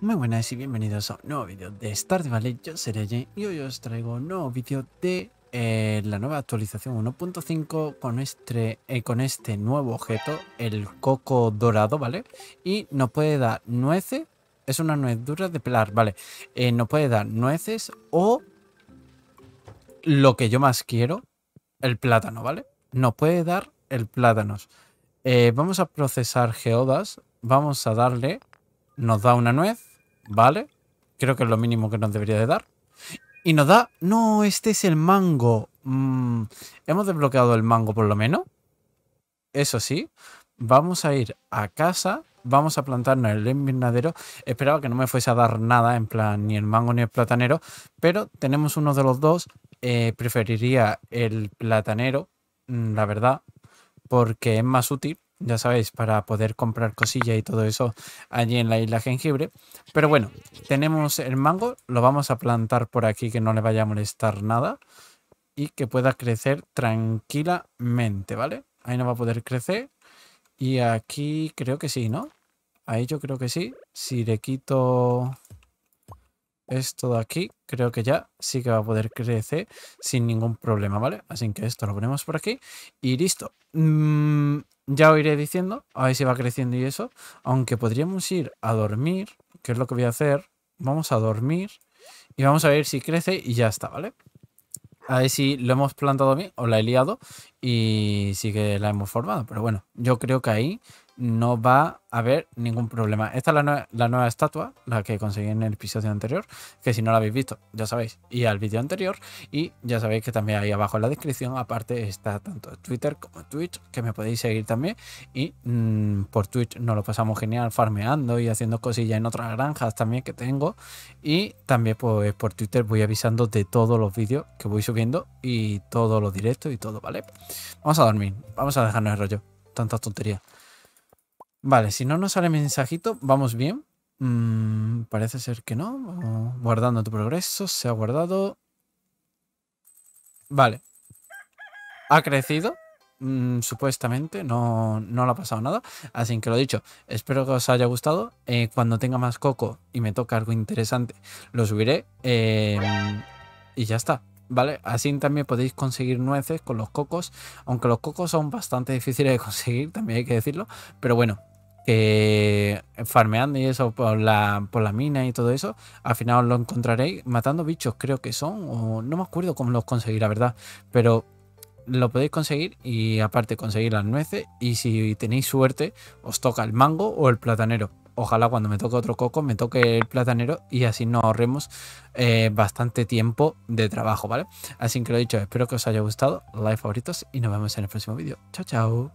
Muy buenas y bienvenidos a un nuevo vídeo de Stardew Valley, yo soy Jay y hoy os traigo un nuevo vídeo de eh, la nueva actualización 1.5 con este, eh, con este nuevo objeto, el coco dorado, ¿vale? Y nos puede dar nueces, es una nuez dura de pelar, ¿vale? Eh, nos puede dar nueces o lo que yo más quiero, el plátano, ¿vale? Nos puede dar el plátano. vamos a procesar geodas, vamos a darle, nos da una nuez, ¿Vale? Creo que es lo mínimo que nos debería de dar. Y nos da... No, este es el mango. Mm, Hemos desbloqueado el mango por lo menos. Eso sí. Vamos a ir a casa. Vamos a plantarnos el invernadero. Esperaba que no me fuese a dar nada, en plan ni el mango ni el platanero. Pero tenemos uno de los dos. Eh, preferiría el platanero, mm, la verdad, porque es más útil ya sabéis, para poder comprar cosilla y todo eso allí en la isla jengibre. Pero bueno, tenemos el mango, lo vamos a plantar por aquí que no le vaya a molestar nada y que pueda crecer tranquilamente, ¿vale? Ahí no va a poder crecer y aquí creo que sí, ¿no? Ahí yo creo que sí. Si le quito esto de aquí, creo que ya sí que va a poder crecer sin ningún problema, ¿vale? Así que esto lo ponemos por aquí y listo. Mm, ya os iré diciendo, a ver si va creciendo y eso. Aunque podríamos ir a dormir, que es lo que voy a hacer. Vamos a dormir y vamos a ver si crece y ya está, ¿vale? A ver si lo hemos plantado bien o la he liado y sí que la hemos formado. Pero bueno, yo creo que ahí no va a haber ningún problema. Esta es la, nueva estatua, la que conseguí en el episodio anterior, que si no la habéis visto, ya sabéis, y al vídeo anterior, y ya sabéis que también ahí abajo en la descripción, aparte está tanto Twitter como Twitch, que me podéis seguir también, y mm, por Twitch nos lo pasamos genial farmeando y haciendo cosillas en otras granjas también que tengo, y también pues por Twitter voy avisando de todos los vídeos que voy subiendo y todos los directos y todo, ¿vale? Vamos a dormir, vamos a dejarnos el rollo, tantas tonterías. Vale, si no nos sale mensajito, vamos bien. Mm, parece ser que no. guardando tu progreso, se ha guardado. Vale. Ha crecido, mm, supuestamente, no, no le ha pasado nada. Así que lo dicho, espero que os haya gustado. Eh, cuando tenga más coco y me toque algo interesante, lo subiré. Eh, y ya está. ¿vale? Así también podéis conseguir nueces con los cocos, aunque los cocos son bastante difíciles de conseguir, también hay que decirlo, pero bueno, farmeando y eso por la, por la mina y todo eso, al final os lo encontraréis matando bichos, creo que son, o no me acuerdo cómo los conseguí, la verdad, pero lo podéis conseguir y aparte conseguir las nueces y si tenéis suerte os toca el mango o el platanero ojalá cuando me toque otro coco me toque el platanero y así nos ahorremos eh, bastante tiempo de trabajo, ¿vale? Así que lo dicho, espero que os haya gustado, like favoritos y nos vemos en el próximo vídeo. Chao, chao.